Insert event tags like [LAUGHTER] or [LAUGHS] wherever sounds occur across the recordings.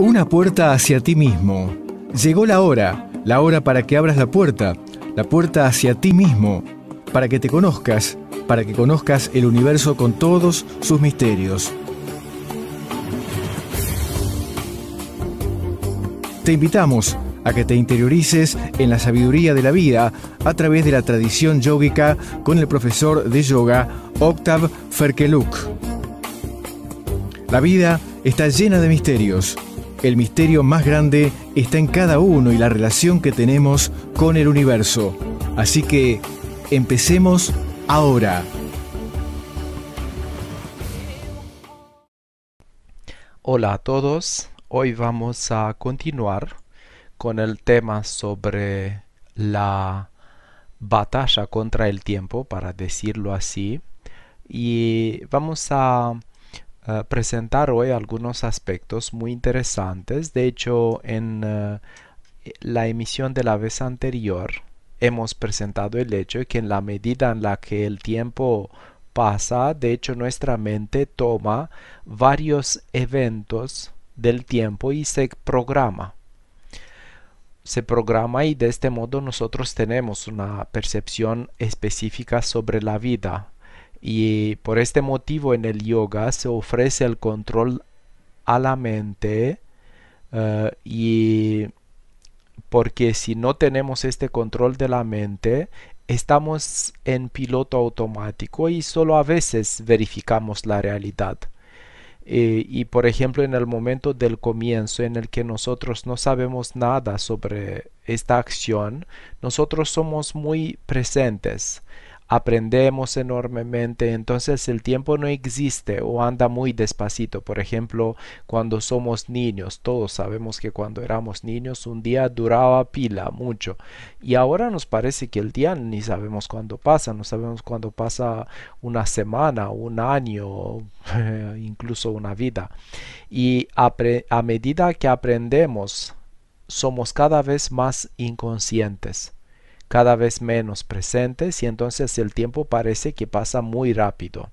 Una puerta hacia ti mismo. Llegó la hora, la hora para que abras la puerta, la puerta hacia ti mismo, para que te conozcas, para que conozcas el universo con todos sus misterios. Te invitamos a que te interiorices en la sabiduría de la vida a través de la tradición yógica con el profesor de yoga Octav Ferkeluk. La vida está llena de misterios. El misterio más grande está en cada uno y la relación que tenemos con el universo. Así que empecemos ahora. Hola a todos, hoy vamos a continuar con el tema sobre la batalla contra el tiempo, para decirlo así, y vamos a eh, presentar hoy algunos aspectos muy interesantes. De hecho, en eh, la emisión de la vez anterior hemos presentado el hecho de que en la medida en la que el tiempo pasa, de hecho nuestra mente toma varios eventos del tiempo y se programa. Se programa y de este modo nosotros tenemos una percepción específica sobre la vida, y por este motivo en el yoga se ofrece el control a la mente eh, y porque si no tenemos este control de la mente estamos en piloto automático y solo a veces verificamos la realidad. Eh, y por ejemplo en el momento del comienzo en el que nosotros no sabemos nada sobre esta acción, nosotros somos muy presentes aprendemos enormemente, entonces el tiempo no existe o anda muy despacito. Por ejemplo, cuando somos niños, todos sabemos que cuando éramos niños un día duraba pila mucho y ahora nos parece que el día ni sabemos cuándo pasa, no sabemos cuándo pasa una semana, un año, [LAUGHS] incluso una vida. Y a, medida que aprendemos, somos cada vez más inconscientes cada vez menos presentes y entonces el tiempo parece que pasa muy rápido.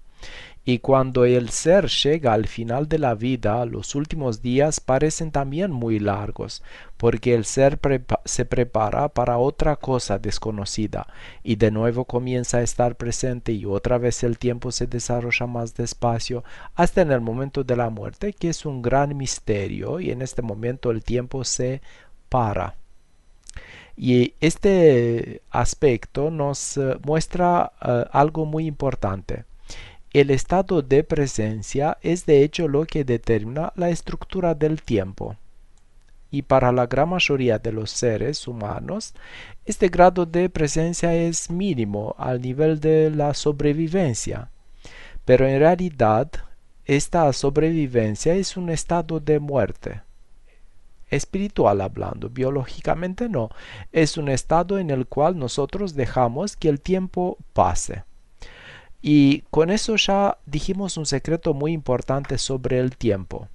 Y cuando el ser llega al final de la vida, los últimos días parecen también muy largos, porque el ser se prepara para otra cosa desconocida, y de nuevo comienza a estar presente y otra vez el tiempo se desarrolla más despacio, hasta en el momento de la muerte, que es un gran misterio, y en este momento el tiempo se para. Y este aspecto nos eh, muestra eh, algo muy importante. El estado de presencia es de hecho lo que determina la estructura del tiempo. Y para la gran mayoría de los seres humanos, este grado de presencia es mínimo al nivel de la sobrevivencia. Pero en realidad, esta sobrevivencia es un estado de muerte espiritual hablando, biológicamente no, es un estado en el cual nosotros dejamos que el tiempo pase. Y con eso ya dijimos un secreto muy importante sobre el tiempo,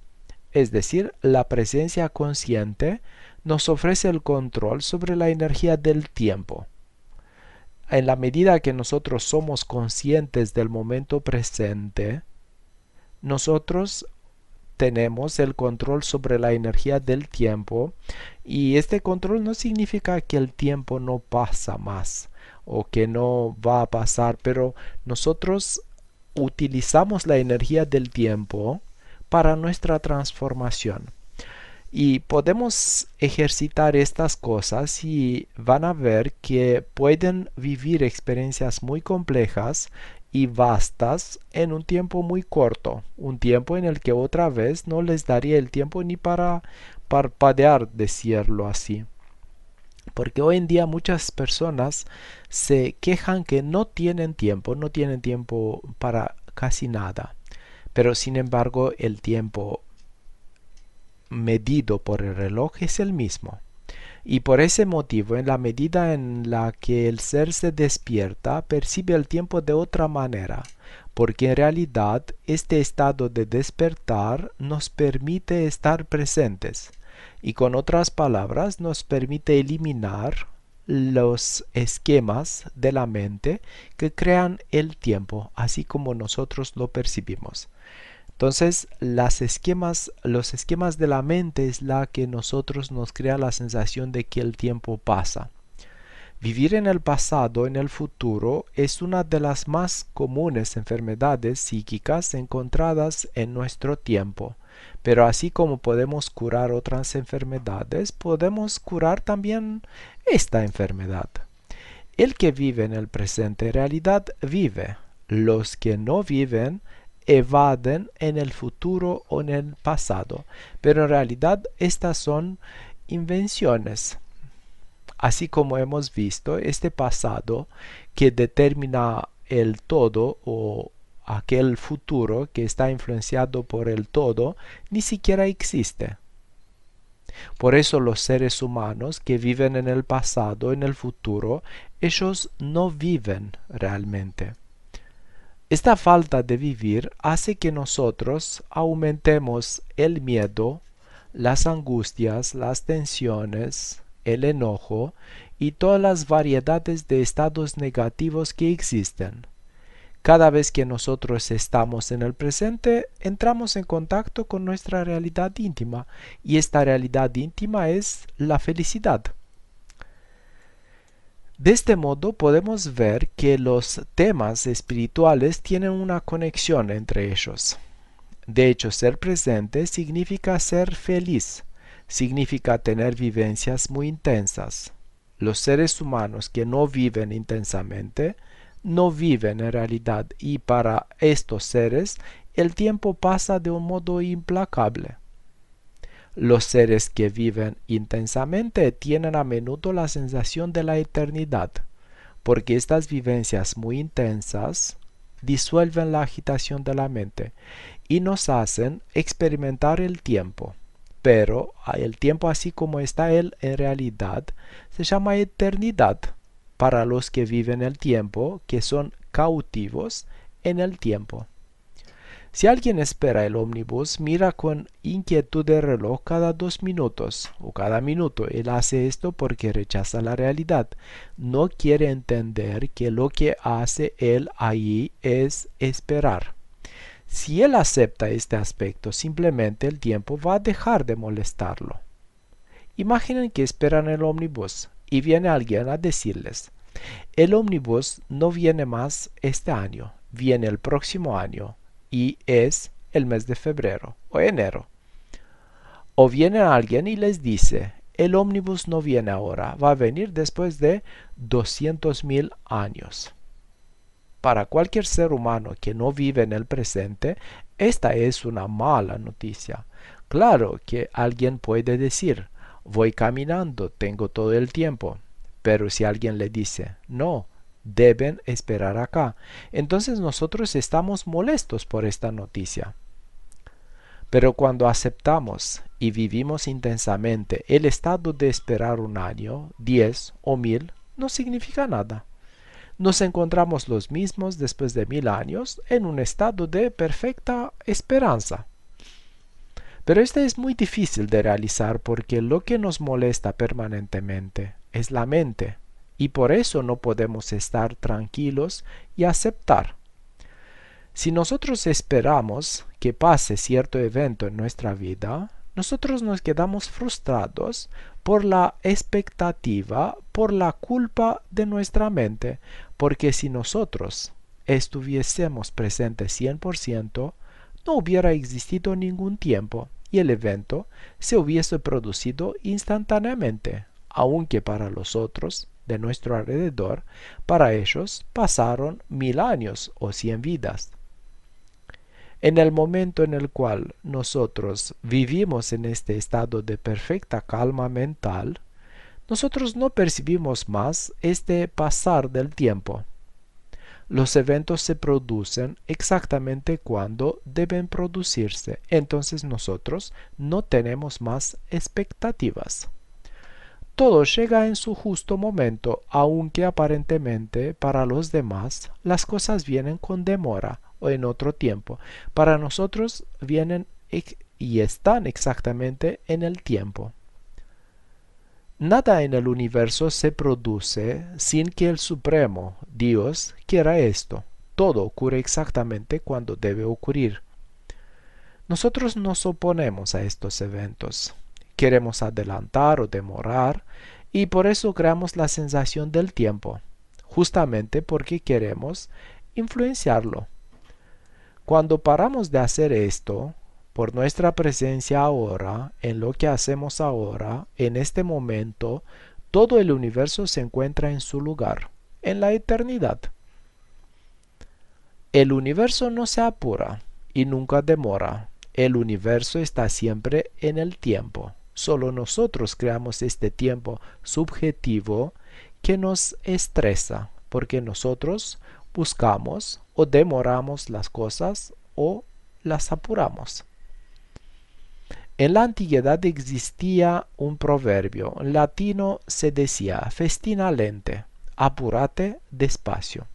es decir, la presencia consciente nos ofrece el control sobre la energía del tiempo. En la medida que nosotros somos conscientes del momento presente, nosotros tenemos el control sobre la energía del tiempo y este control no significa que el tiempo no pasa más o que no va a pasar, pero nosotros utilizamos la energía del tiempo para nuestra transformación. Y podemos ejercitar estas cosas y van a ver que pueden vivir experiencias muy complejas y vastas en un tiempo muy corto, un tiempo en el que otra vez no les daría el tiempo ni para parpadear, decirlo así. Porque hoy en día muchas personas se quejan que no tienen tiempo, no tienen tiempo para casi nada. Pero sin embargo el tiempo medido por el reloj es el mismo y por ese motivo en la medida en la que el ser se despierta percibe el tiempo de otra manera, porque en realidad este estado de despertar nos permite estar presentes y con otras palabras nos permite eliminar los esquemas de la mente que crean el tiempo así como nosotros lo percibimos. Entonces, los esquemas de la mente es la que nosotros nos crea la sensación de que el tiempo pasa. Vivir en el pasado, en el futuro, es una de las más comunes enfermedades psíquicas encontradas en nuestro tiempo. Pero así como podemos curar otras enfermedades, podemos curar también esta enfermedad. El que vive en el presente realidad vive. Los que no viven evaden en el futuro o en el pasado, pero en realidad estas son invenciones. Así como hemos visto, este pasado que determina el todo o aquel futuro que está influenciado por el todo ni siquiera existe. Por eso los seres humanos que viven en el pasado, en el futuro, ellos no viven realmente. Esta falta de vivir hace que nosotros aumentemos el miedo, las angustias, las tensiones, el enojo y todas las variedades de estados negativos que existen. Cada vez que nosotros estamos en el presente, entramos en contacto con nuestra realidad íntima y esta realidad íntima es la felicidad. De este modo podemos ver que los temas espirituales tienen una conexión entre ellos. De hecho, ser presente significa ser feliz, significa tener vivencias muy intensas. Los seres humanos que no viven intensamente, no viven en realidad y para estos seres el tiempo pasa de un modo implacable. Los seres que viven intensamente tienen a menudo la sensación de la eternidad, porque estas vivencias muy intensas disuelven la agitación de la mente y nos hacen experimentar el tiempo. Pero el tiempo así como está él en realidad se llama eternidad para los que viven el tiempo, que son cautivos en el tiempo. Si alguien espera el ómnibus, mira con inquietud el reloj cada dos minutos o cada minuto. Él hace esto porque rechaza la realidad. No quiere entender que lo que hace él allí es esperar. Si él acepta este aspecto, simplemente el tiempo va a dejar de molestarlo. Imaginen que esperan el ómnibus y viene alguien a decirles, el ómnibus no viene más este año, viene el próximo año y es el mes de febrero o enero. O viene alguien y les dice, el ómnibus no viene ahora, va a venir después de 200.000 años. Para cualquier ser humano que no vive en el presente, esta es una mala noticia. Claro que alguien puede decir, voy caminando, tengo todo el tiempo. Pero si alguien le dice, no, deben esperar acá. Entonces nosotros estamos molestos por esta noticia. Pero cuando aceptamos y vivimos intensamente el estado de esperar un año, diez o mil, no significa nada. Nos encontramos los mismos después de mil años en un estado de perfecta esperanza. Pero esto es muy difícil de realizar porque lo que nos molesta permanentemente es la mente y por eso no podemos estar tranquilos y aceptar. Si nosotros esperamos que pase cierto evento en nuestra vida, nosotros nos quedamos frustrados por la expectativa, por la culpa de nuestra mente, porque si nosotros estuviésemos presentes 100%, no hubiera existido ningún tiempo y el evento se hubiese producido instantáneamente, aunque para los otros de nuestro alrededor, para ellos pasaron mil años o cien vidas. En el momento en el cual nosotros vivimos en este estado de perfecta calma mental, nosotros no percibimos más este pasar del tiempo. Los eventos se producen exactamente cuando deben producirse, entonces nosotros no tenemos más expectativas. Todo llega en su justo momento, aunque aparentemente para los demás las cosas vienen con demora o en otro tiempo. Para nosotros vienen y están exactamente en el tiempo. Nada en el universo se produce sin que el Supremo, Dios, quiera esto. Todo ocurre exactamente cuando debe ocurrir. Nosotros nos oponemos a estos eventos queremos adelantar o demorar y por eso creamos la sensación del tiempo, justamente porque queremos influenciarlo. Cuando paramos de hacer esto, por nuestra presencia ahora, en lo que hacemos ahora, en este momento, todo el universo se encuentra en su lugar, en la eternidad. El universo no se apura y nunca demora. El universo está siempre en el tiempo. Solo nosotros creamos este tiempo subjetivo que nos estresa, porque nosotros buscamos o demoramos las cosas o las apuramos. En la antigüedad existía un proverbio en latino se decía festina lente, apurate despacio.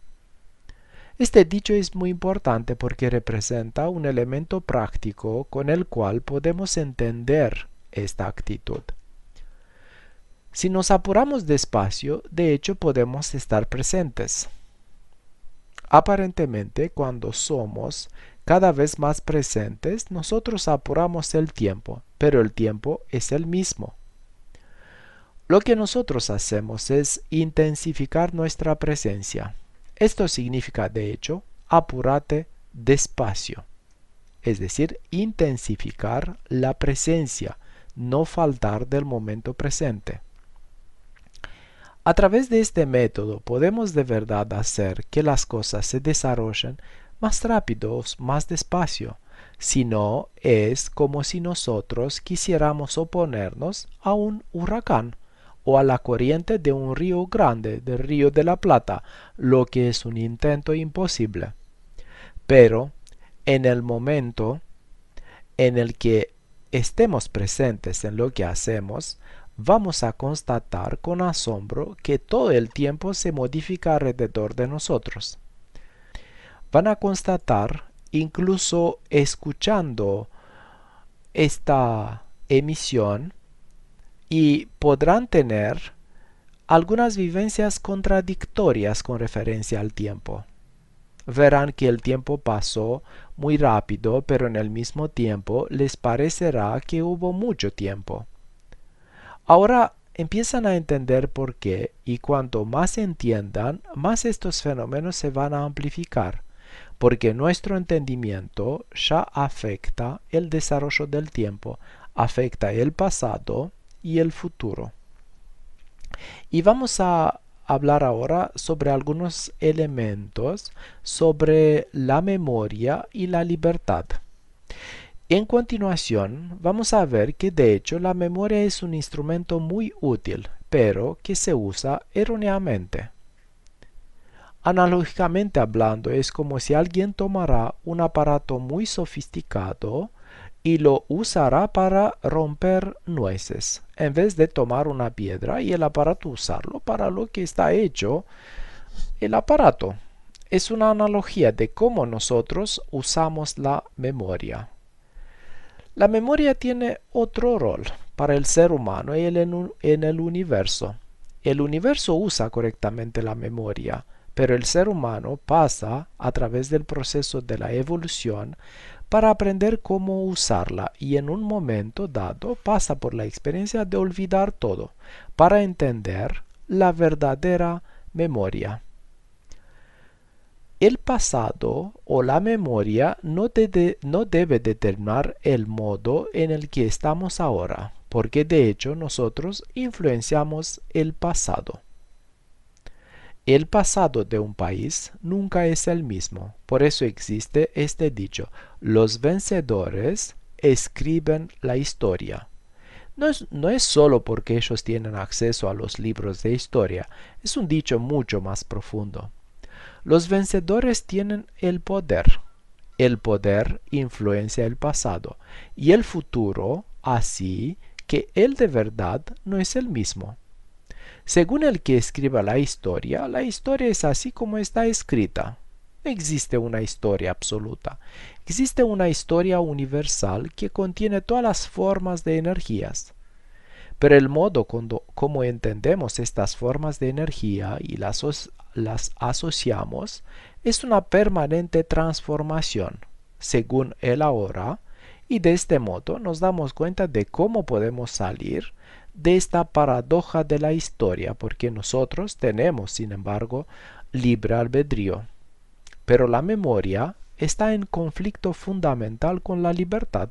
Este dicho es muy importante porque representa un elemento práctico con el cual podemos entender esta actitud. Si nos apuramos despacio, de hecho podemos estar presentes. Aparentemente, cuando somos cada vez más presentes, nosotros apuramos el tiempo, pero el tiempo es el mismo. Lo que nosotros hacemos es intensificar nuestra presencia. Esto significa, de hecho, apurate despacio, es decir, intensificar la presencia no faltar del momento presente. A través de este método podemos de verdad hacer que las cosas se desarrollen más rápido, más despacio, si no es como si nosotros quisiéramos oponernos a un huracán o a la corriente de un río grande, del río de la Plata, lo que es un intento imposible. Pero, en el momento en el que estemos presentes en lo que hacemos, vamos a constatar con asombro que todo el tiempo se modifica alrededor de nosotros. Van a constatar, incluso escuchando esta emisión, y podrán tener algunas vivencias contradictorias con referencia al tiempo. Verán que el tiempo pasó muy rápido, pero en el mismo tiempo les parecerá que hubo mucho tiempo. Ahora empiezan a entender por qué y cuanto más entiendan, más estos fenómenos se van a amplificar, porque nuestro entendimiento ya afecta el desarrollo del tiempo, afecta el pasado y el futuro. Y vamos a hablar ahora sobre algunos elementos sobre la memoria y la libertad. En continuación, vamos a ver que de hecho la memoria es un instrumento muy útil, pero que se usa erróneamente. Analógicamente hablando, es como si alguien tomara un aparato muy sofisticado y lo usará para romper nueces, en vez de tomar una piedra y el aparato usarlo para lo que está hecho el aparato. Es una analogía de cómo nosotros usamos la memoria. La memoria tiene otro rol para el ser humano y en el universo. El universo usa correctamente la memoria, pero el ser humano pasa a través del proceso de la evolución para aprender cómo usarla y en un momento dado pasa por la experiencia de olvidar todo para entender la verdadera memoria. El pasado o la memoria no, debe determinar el modo en el que estamos ahora, porque de hecho nosotros influenciamos el pasado. El pasado de un país nunca es el mismo. Por eso existe este dicho, los vencedores escriben la historia. No es, solo porque ellos tienen acceso a los libros de historia, es un dicho mucho más profundo. Los vencedores tienen el poder. El poder influencia el pasado y el futuro así que el de verdad no es el mismo. Según el que escriba la historia, la historia es así como está escrita. No existe una historia absoluta. Existe una historia universal que contiene todas las formas de energías. Pero el modo cuando, como entendemos estas formas de energía y las, las asociamos es una permanente transformación, según el ahora, y de este modo nos damos cuenta de cómo podemos salir de esta paradoja de la historia, porque nosotros tenemos, sin embargo, libre albedrío. Pero la memoria está en conflicto fundamental con la libertad.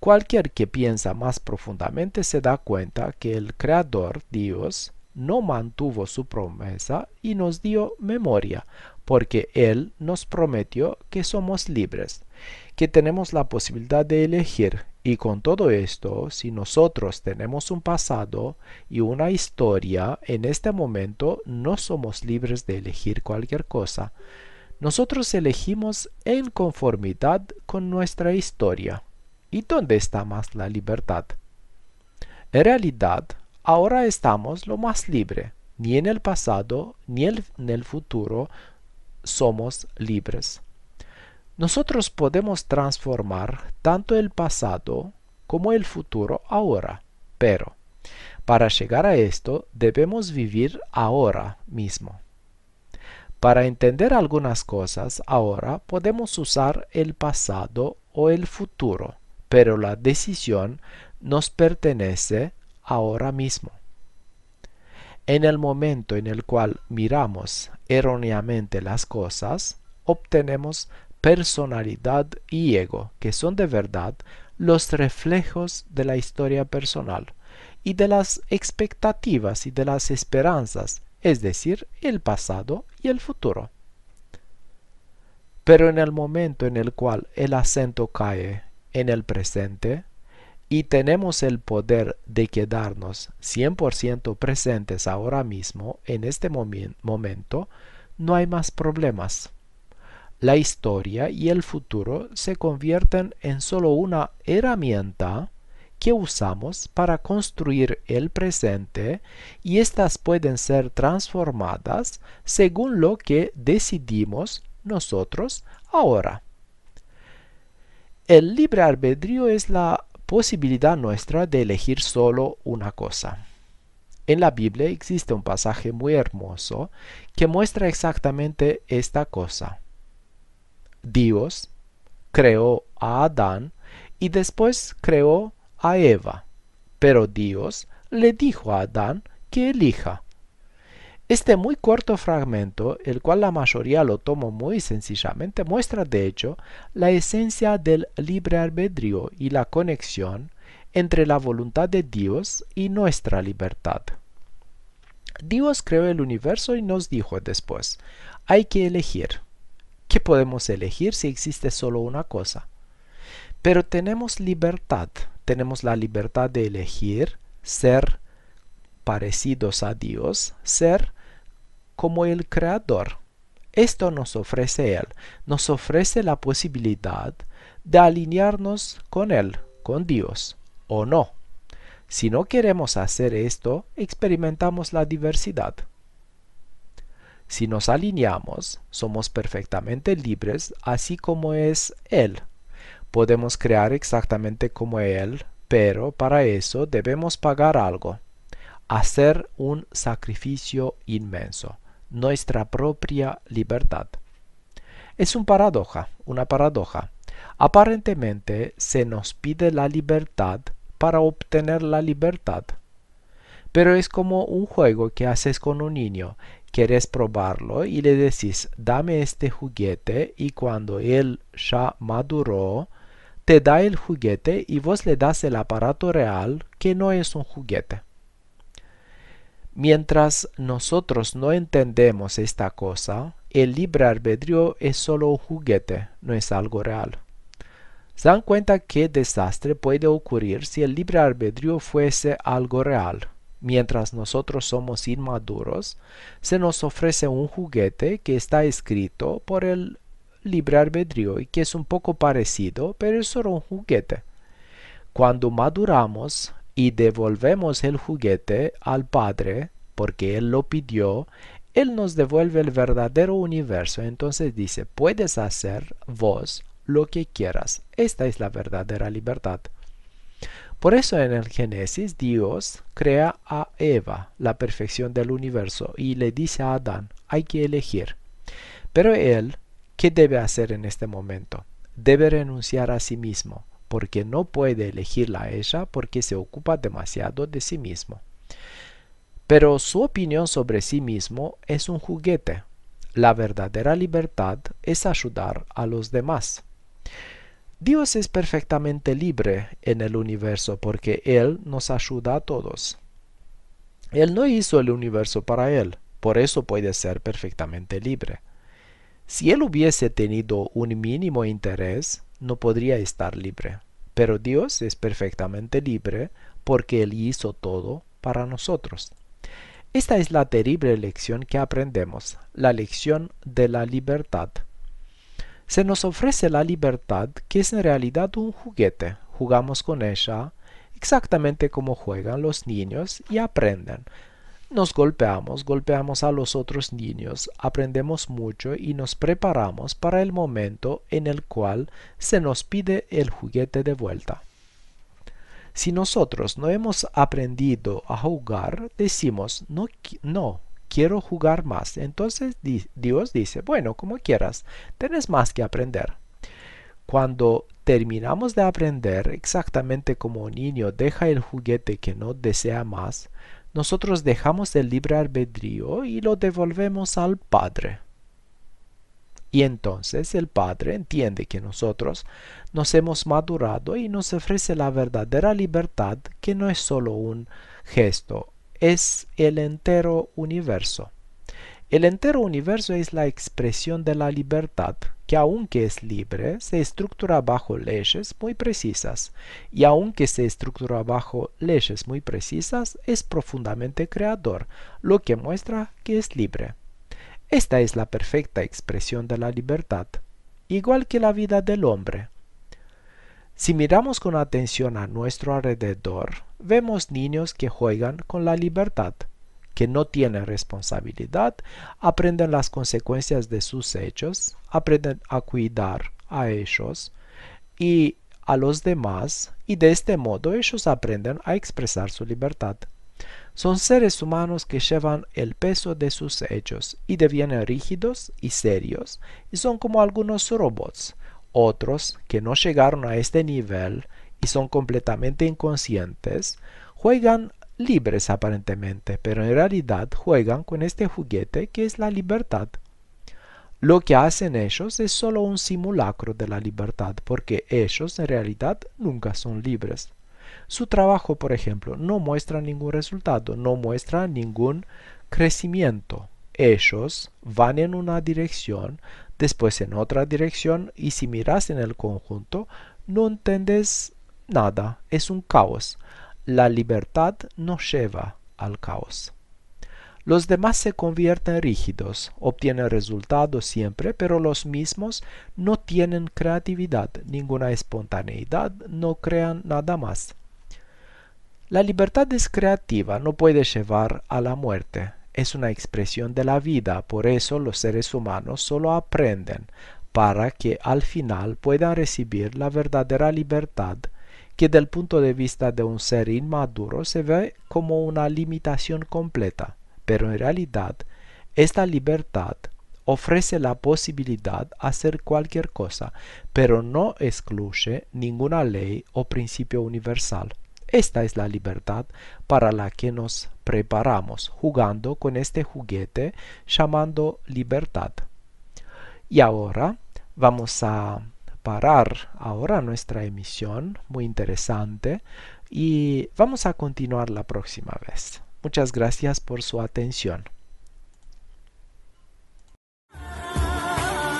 Cualquier que piensa más profundamente se da cuenta que el Creador, Dios, no mantuvo su promesa y nos dio memoria, porque Él nos prometió que somos libres que tenemos la posibilidad de elegir y con todo esto, si nosotros tenemos un pasado y una historia, en este momento no somos libres de elegir cualquier cosa. Nosotros elegimos en conformidad con nuestra historia. ¿Y dónde está más la libertad? En realidad, ahora estamos lo más libre. Ni en el pasado ni en el futuro somos libres. Nosotros podemos transformar tanto el pasado como el futuro ahora, pero para llegar a esto debemos vivir ahora mismo. Para entender algunas cosas ahora podemos usar el pasado o el futuro, pero la decisión nos pertenece ahora mismo. En el momento en el cual miramos erróneamente las cosas, obtenemos personalidad y ego, que son de verdad los reflejos de la historia personal y de las expectativas y de las esperanzas, es decir, el pasado y el futuro. Pero en el momento en el cual el acento cae en el presente y tenemos el poder de quedarnos 100% presentes ahora mismo, en este momento, no hay más problemas la historia y el futuro se convierten en solo una herramienta que usamos para construir el presente y estas pueden ser transformadas según lo que decidimos nosotros ahora. El libre albedrío es la posibilidad nuestra de elegir solo una cosa. En la Biblia existe un pasaje muy hermoso que muestra exactamente esta cosa. Dios creó a Adán y después creó a Eva. Pero Dios le dijo a Adán que elija. Este muy corto fragmento, el cual la mayoría lo tomó muy sencillamente, muestra de hecho la esencia del libre albedrío y la conexión entre la voluntad de Dios y nuestra libertad. Dios creó el universo y nos dijo después, hay que elegir. ¿Qué podemos elegir si existe solo una cosa? Pero tenemos libertad, tenemos la libertad de elegir ser parecidos a Dios, ser como el Creador. Esto nos ofrece Él, nos ofrece la posibilidad de alinearnos con Él, con Dios, o no. Si no queremos hacer esto, experimentamos la diversidad. Si nos alineamos, somos perfectamente libres, así como es Él. Podemos crear exactamente como Él, pero para eso debemos pagar algo, hacer un sacrificio inmenso, nuestra propia libertad. Es un paradoja, una paradoja. Aparentemente se nos pide la libertad para obtener la libertad. Pero es como un juego que haces con un niño Quieres probarlo y le decís, dame este juguete y cuando él ya maduró, te da el juguete y vos le das el aparato real que no es un juguete. Mientras nosotros no entendemos esta cosa, el libre albedrío es solo un juguete, no es algo real. Se dan cuenta qué desastre puede ocurrir si el libre albedrío fuese algo real mientras nosotros somos inmaduros, se nos ofrece un juguete que está escrito por el libre albedrío y que es un poco parecido, pero es solo un juguete. Cuando maduramos y devolvemos el juguete al Padre, porque Él lo pidió, Él nos devuelve el verdadero universo. Entonces dice, puedes hacer vos lo que quieras. Esta es la verdadera libertad. Por eso en el Génesis Dios crea a Eva, la perfección del universo, y le dice a Adán, hay que elegir. Pero él, ¿qué debe hacer en este momento? Debe renunciar a sí mismo, porque no puede elegirla a ella porque se ocupa demasiado de sí mismo. Pero su opinión sobre sí mismo es un juguete. La verdadera libertad es ayudar a los demás. Dios es perfectamente libre en el universo porque Él nos ayuda a todos. Él no hizo el universo para Él, por eso puede ser perfectamente libre. Si Él hubiese tenido un mínimo interés, no podría estar libre. Pero Dios es perfectamente libre porque Él hizo todo para nosotros. Esta es la terrible lección que aprendemos, la lección de la libertad. Se nos ofrece la libertad que es en realidad un juguete. Jugamos con ella exactamente como juegan los niños y aprenden. Nos golpeamos, golpeamos a los otros niños, aprendemos mucho y nos preparamos para el momento en el cual se nos pide el juguete de vuelta. Si nosotros no hemos aprendido a jugar, decimos no, no quiero jugar más. Entonces Dios dice, bueno, como quieras, tienes más que aprender. Cuando terminamos de aprender, exactamente como un niño deja el juguete que no desea más, nosotros dejamos el libre albedrío y lo devolvemos al Padre. Y entonces el Padre entiende que nosotros nos hemos madurado y nos ofrece la verdadera libertad que no es solo un gesto es el entero universo. El entero universo es la expresión de la libertad, que aunque es libre, se estructura bajo leyes muy precisas, y aunque se estructura bajo leyes muy precisas, es profundamente creador, lo que muestra que es libre. Esta es la perfecta expresión de la libertad, igual que la vida del hombre, si miramos con atención a nuestro alrededor, vemos niños que juegan con la libertad, que no tienen responsabilidad, aprenden las consecuencias de sus hechos, aprenden a cuidar a ellos y a los demás y de este modo ellos aprenden a expresar su libertad. Son seres humanos que llevan el peso de sus hechos y devienen rígidos y serios y son como algunos robots otros que no llegaron a este nivel y son completamente inconscientes juegan libres aparentemente, pero en realidad juegan con este juguete que es la libertad. Lo que hacen ellos es solo un simulacro de la libertad, porque ellos en realidad nunca son libres. Su trabajo, por ejemplo, no muestra ningún resultado, no muestra ningún crecimiento. Ellos van en una dirección después en otra dirección y si miras en el conjunto, no entendes nada, es un caos. La libertad no lleva al caos. Los demás se convierten rígidos, obtienen resultados siempre, pero los mismos no tienen creatividad, ninguna espontaneidad, no crean nada más. La libertad es creativa, no puede llevar a la muerte es una expresión de la vida, por eso los seres humanos solo aprenden para que al final puedan recibir la verdadera libertad, que del punto de vista de un ser inmaduro se ve como una limitación completa, pero en realidad esta libertad ofrece la posibilidad de hacer cualquier cosa, pero no excluye ninguna ley o principio universal esta es la libertad para la que nos preparamos jugando con este juguete llamando libertad. Y ahora vamos a parar ahora nuestra emisión, muy interesante, y vamos a continuar la próxima vez. Muchas gracias por su atención.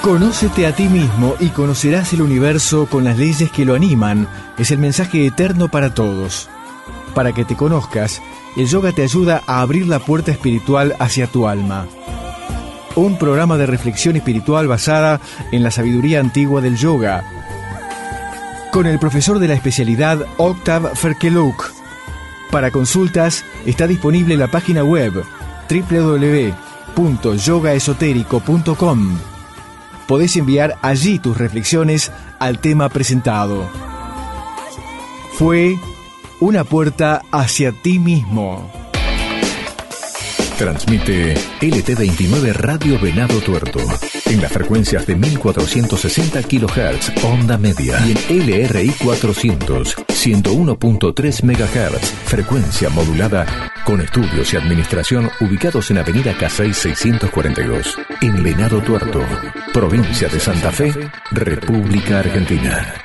Conócete a ti mismo y conocerás el universo con las leyes que lo animan. Es el mensaje eterno para todos. Para que te conozcas, el yoga te ayuda a abrir la puerta espiritual hacia tu alma. Un programa de reflexión espiritual basada en la sabiduría antigua del yoga. Con el profesor de la especialidad Octav Ferkeluk. Para consultas está disponible la página web www.yogaesotérico.com podés enviar allí tus reflexiones al tema presentado. Fue una puerta hacia ti mismo. Transmite LT29 Radio Venado Tuerto en las frecuencias de 1460 kHz, onda media, y en LRI 400, 101.3 MHz, frecuencia modulada con estudios y administración ubicados en Avenida Casey 642, en Venado Tuerto, provincia de Santa Fe, República Argentina.